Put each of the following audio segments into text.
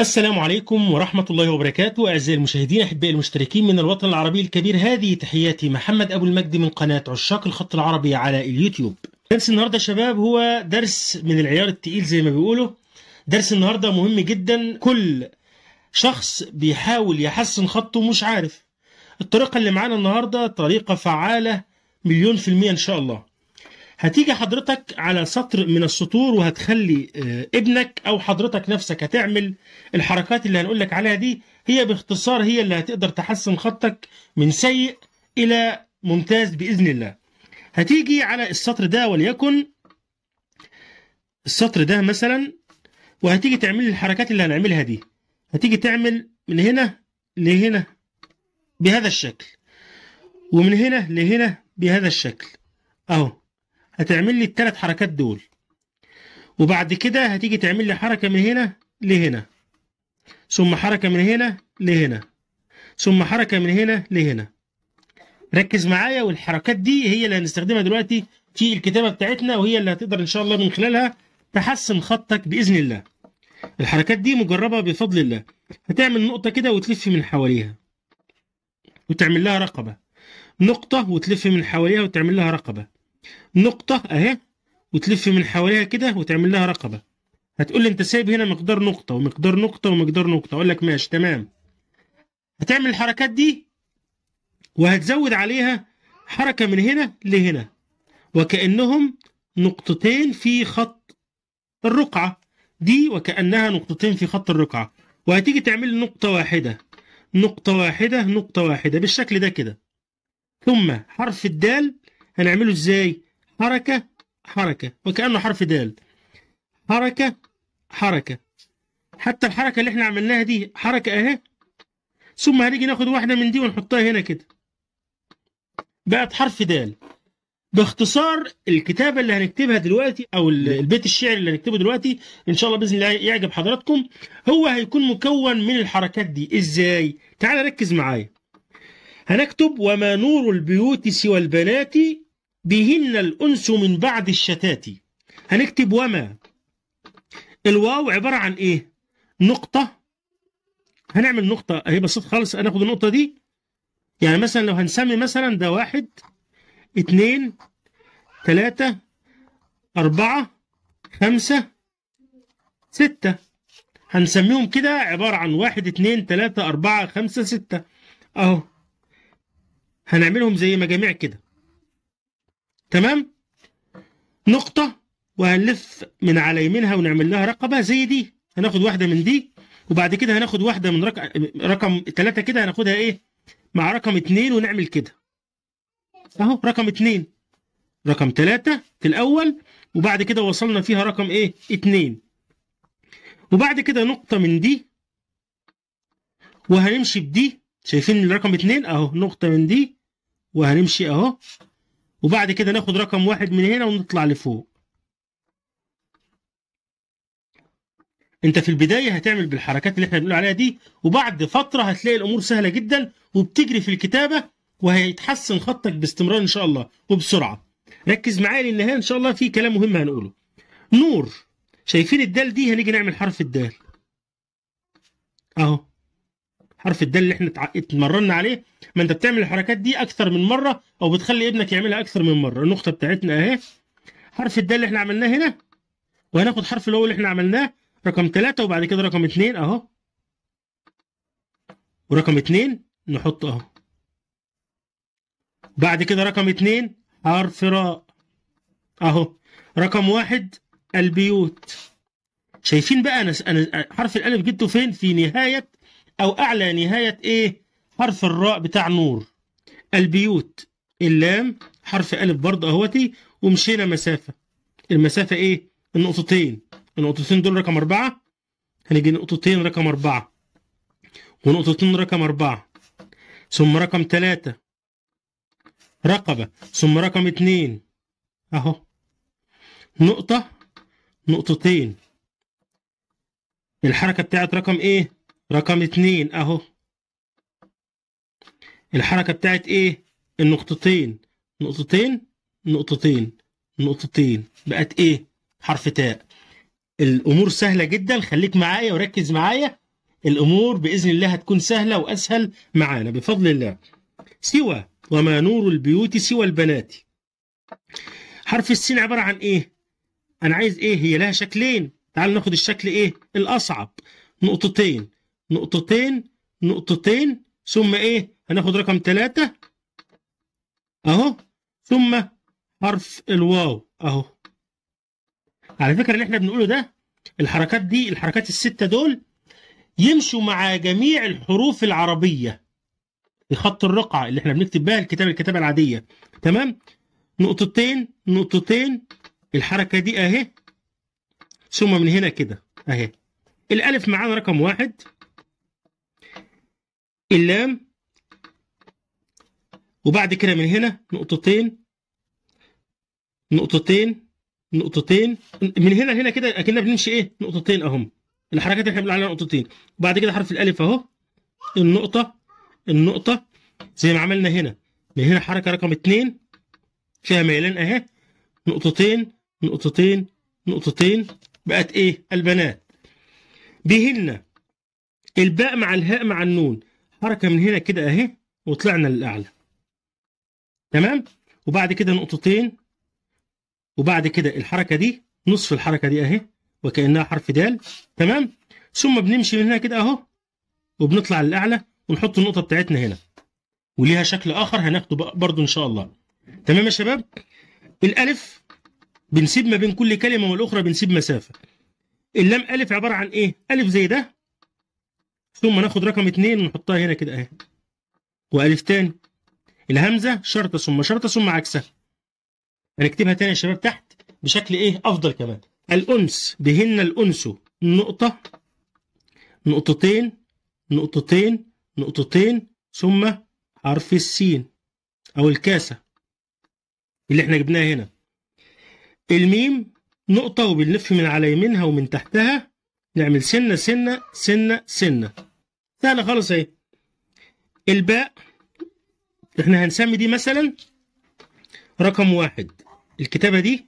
السلام عليكم ورحمة الله وبركاته أعزائي المشاهدين أحبائي المشتركين من الوطن العربي الكبير هذه تحياتي محمد أبو المجد من قناة عشاق الخط العربي على اليوتيوب درس النهاردة يا شباب هو درس من العيار التقيل زي ما بيقولوا درس النهاردة مهم جدا كل شخص بيحاول يحسن خطه مش عارف الطريقة اللي معانا النهاردة طريقة فعالة مليون في المية إن شاء الله هتيجي حضرتك على سطر من السطور وهتخلي آه، ابنك او حضرتك نفسك هتعمل الحركات اللي هنقول لك عليها دي هي باختصار هي اللي هتقدر تحسن خطك من سيء الى ممتاز باذن الله هتيجي على السطر ده وليكن السطر ده مثلا وهتيجي تعمل الحركات اللي هنعملها دي هتيجي تعمل من هنا لهنا بهذا الشكل ومن هنا لهنا بهذا الشكل اهو هتعمل لي الثلاث حركات دول وبعد كده هتيجي تعمل لي حركة من هنا لهنا ثم حركة من هنا لهنا ثم حركة من هنا لهنا ركز معايا والحركات دي هي اللي هنستخدمها دلوقتي في الكتابة بتاعتنا وهي اللي هتقدر إن شاء الله من خلالها تحسن خطك بإذن الله الحركات دي مجربة بفضل الله هتعمل نقطة كده وتلف من حواليها وتعمل لها رقبة نقطة وتلف من حواليها وتعمل لها رقبة نقطة أهي وتلف من حواليها كده وتعمل لها رقبة هتقول لي أنت سايب هنا مقدار نقطة ومقدار نقطة ومقدار نقطة أقول لك ماشي تمام هتعمل الحركات دي وهتزود عليها حركة من هنا لهنا وكأنهم نقطتين في خط الرقعة دي وكأنها نقطتين في خط الرقعة وهتيجي تعمل نقطة واحدة نقطة واحدة نقطة واحدة بالشكل ده كده ثم حرف الدال هنعمله ازاي حركة حركة وكأنه حرف دال حركة حركة حتى الحركة اللي احنا عملناها دي حركة اهي ثم هنيجي ناخد واحدة من دي ونحطها هنا كده بقت حرف دال باختصار الكتابة اللي هنكتبها دلوقتي أو البيت الشعر اللي هنكتبه دلوقتي إن شاء الله بإذن الله يعجب حضراتكم هو هيكون مكون من الحركات دي إزاي؟ تعال ركز معايا هنكتب وما نور البيوت سوى البنات بهن الأنس من بعد الشتات هنكتب وما الواو عبارة عن إيه نقطة هنعمل نقطة هي بسيط خالص هناخد النقطة دي يعني مثلا لو هنسمي مثلا ده واحد اتنين تلاتة أربعة خمسة ستة هنسميهم كده عبارة عن واحد اتنين تلاتة أربعة خمسة ستة أهو هنعملهم زي مجاميع كده تمام نقطة وهنلف من على يمينها ونعمل لها رقبة زي دي هناخد واحدة من دي وبعد كده هناخد واحدة من رقم رقم ثلاثة كده هناخدها ايه مع رقم اتنين ونعمل كده اهو رقم اتنين رقم ثلاثة في الاول وبعد كده وصلنا فيها رقم ايه اتنين وبعد كده نقطة من دي وهنمشي بدي شايفين الرقم اتنين اهو نقطة من دي وهنمشي اهو وبعد كده ناخد رقم واحد من هنا ونطلع لفوق انت في البدايه هتعمل بالحركات اللي احنا بنقول عليها دي وبعد فتره هتلاقي الامور سهله جدا وبتجري في الكتابه وهيتحسن خطك باستمرار ان شاء الله وبسرعه ركز معايا لان ان شاء الله في كلام مهم هنقوله نور شايفين الدال دي هنيجي نعمل حرف الدال اهو حرف الدال اللي احنا اتمرنا عليه ما انت بتعمل الحركات دي اكثر من مره او بتخلي ابنك يعملها اكثر من مره النقطه بتاعتنا اهي حرف الدال اللي احنا عملناه هنا وهناخد حرف الاول اللي احنا عملناه رقم 3 وبعد كده رقم 2 اهو ورقم 2 نحطه اهو بعد كده رقم 2 حرف راء اهو رقم واحد البيوت شايفين بقى انا انا حرف الالف جبته فين في نهايه أو أعلى نهاية إيه حرف الراء بتاع نور البيوت اللام حرف ألف برضه أهوتي ومشينا مسافة المسافة إيه النقطتين النقطتين دول رقم أربعة هنيجي نقطتين رقم أربعة ونقطتين رقم أربعة ثم رقم ثلاثة رقبة ثم رقم اتنين أهو نقطة نقطتين الحركة بتاعت رقم إيه رقم اتنين اهو الحركة بتاعت ايه النقطتين نقطتين نقطتين نقطتين بقت ايه حرف تاء الامور سهلة جدا خليك معايا وركز معايا الامور باذن الله هتكون سهلة واسهل معانا بفضل الله سوى وما نور البيوت سوى البنات حرف السين عبارة عن ايه انا عايز ايه هي لها شكلين تعال ناخد الشكل ايه الاصعب نقطتين نقطتين نقطتين ثم ايه هناخد رقم ثلاثة اهو ثم حرف الواو اهو على فكرة اللي احنا بنقوله ده الحركات دي الحركات الستة دول يمشوا مع جميع الحروف العربية خط الرقعة اللي احنا بنكتب بها الكتابة الكتابة العادية تمام نقطتين نقطتين الحركة دي اهي ثم من هنا كده اهي الالف معانا رقم واحد اللام وبعد كده من هنا نقطتين نقطتين نقطتين من هنا لهنا كده اكننا بنمشي ايه نقطتين اهم الحركات اللي احنا بنقول عليها نقطتين وبعد كده حرف الالف اهو النقطه النقطه زي ما عملنا هنا من هنا حركه رقم اتنين فيها ميلان اهي نقطتين نقطتين نقطتين بقت ايه البنات بهن الباء مع الهاء مع النون حركه من هنا كده اهي وطلعنا للاعلى تمام وبعد كده نقطتين وبعد كده الحركه دي نصف الحركه دي اهي وكانها حرف د تمام ثم بنمشي من هنا كده اهو وبنطلع للاعلى ونحط النقطه بتاعتنا هنا وليها شكل اخر هناخده برضو ان شاء الله تمام يا شباب الالف بنسيب ما بين كل كلمه والاخرى بنسيب مسافه اللام الف عباره عن ايه الف زي ده ثم ناخد رقم اتنين ونحطها هنا كده اهي والف تاني الهمزه شرطه ثم شرطه ثم عكسها هنكتبها تاني يا شباب تحت بشكل ايه افضل كمان الانس بهن الانس نقطه نقطتين نقطتين نقطتين ثم حرف السين او الكاسه اللي احنا جبناها هنا الميم نقطه وبنلف من على يمينها ومن تحتها نعمل سنة سنة سنة سنة سهلة خالص اهي الباء احنا هنسمي دي مثلا رقم واحد الكتابة دي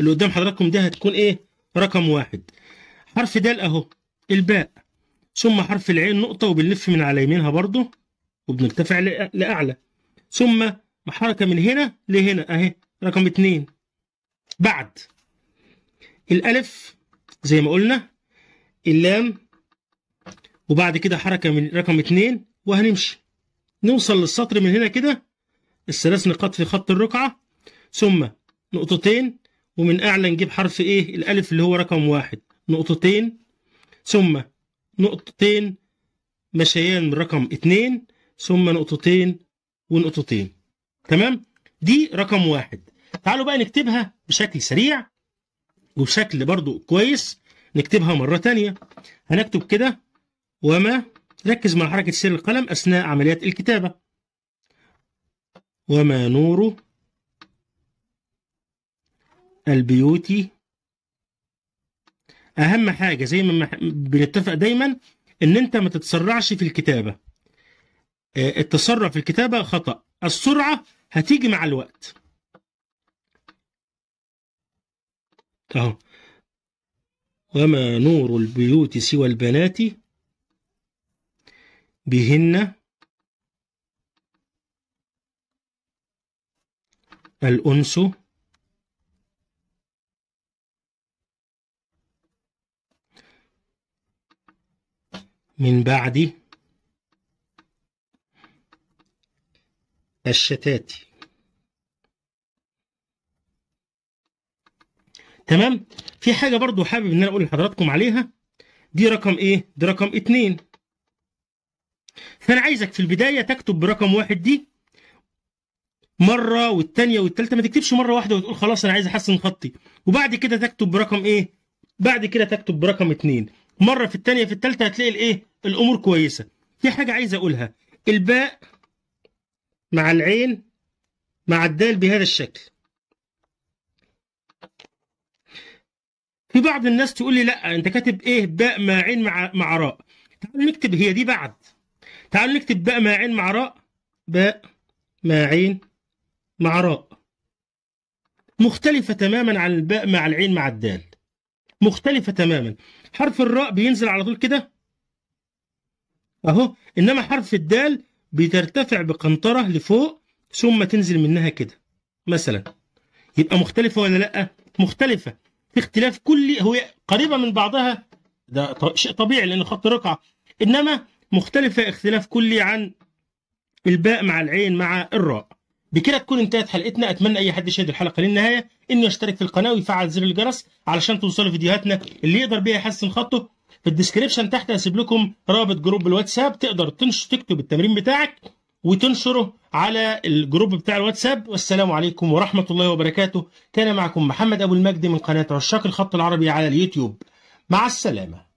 اللي قدام حضراتكم ده هتكون ايه رقم واحد حرف دال اهو الباء ثم حرف العين نقطة وبنلف من على يمينها برضو وبنرتفع لأعلى ثم حركة من هنا لهنا اهي رقم اتنين بعد الألف زي ما قلنا اللام وبعد كده حركة من رقم اتنين وهنمشي نوصل للسطر من هنا كده الثلاث نقاط في خط الرقعة ثم نقطتين ومن أعلى نجيب حرف إيه الألف اللي هو رقم واحد نقطتين ثم نقطتين مشيان من رقم اتنين ثم نقطتين ونقطتين تمام دي رقم واحد تعالوا بقى نكتبها بشكل سريع وبشكل برضو كويس نكتبها مرة تانية هنكتب كده وما ركز مع حركة سير القلم أثناء عمليات الكتابة وما نور البيوت أهم حاجة زي ما بنتفق دايما إن أنت ما تتسرعش في الكتابة آه، التسرع في الكتابة خطأ السرعة هتيجي مع الوقت أهو وما نور البيوت سوى البنات بهن الأنس من بعد الشتات تمام في حاجه برضو حابب ان انا اقول لحضراتكم عليها دي رقم ايه دي رقم اتنين فانا عايزك في البدايه تكتب برقم واحد دي مره والتانيه والتالته ما تكتبش مره واحده وتقول خلاص انا عايز احسن خطي وبعد كده تكتب برقم ايه بعد كده تكتب برقم اتنين مره في التانيه في التالته هتلاقي الايه الامور كويسه في حاجه عايز اقولها الباء مع العين مع الدال بهذا الشكل في بعض الناس تقول لي لا انت كاتب ايه باء مع عين مع راء تعالوا نكتب هي دي بعد تعالوا نكتب باء مع عين مع راء باء مع عين مع راء مختلفة تماما عن الباء مع العين مع الدال مختلفة تماما حرف الراء بينزل على طول كده اهو انما حرف الدال بترتفع بقنطرة لفوق ثم تنزل منها كده مثلا يبقى مختلفة ولا لا مختلفة في اختلاف كلي هو قريبه من بعضها ده شيء طبيعي لان خط رقعه انما مختلفه اختلاف كلي عن الباء مع العين مع الراء بكده تكون انتهت حلقتنا اتمنى اي حد يشاهد الحلقه للنهايه انه يشترك في القناه ويفعل زر الجرس علشان توصلوا فيديوهاتنا اللي يقدر بيها يحسن خطه في الديسكريبشن تحت هسيب لكم رابط جروب الواتساب تقدر تنش تكتب التمرين بتاعك وتنشره على الجروب بتاع الواتساب والسلام عليكم ورحمة الله وبركاته كان معكم محمد أبو المجد من قناة عشاق الخط العربي على اليوتيوب مع السلامة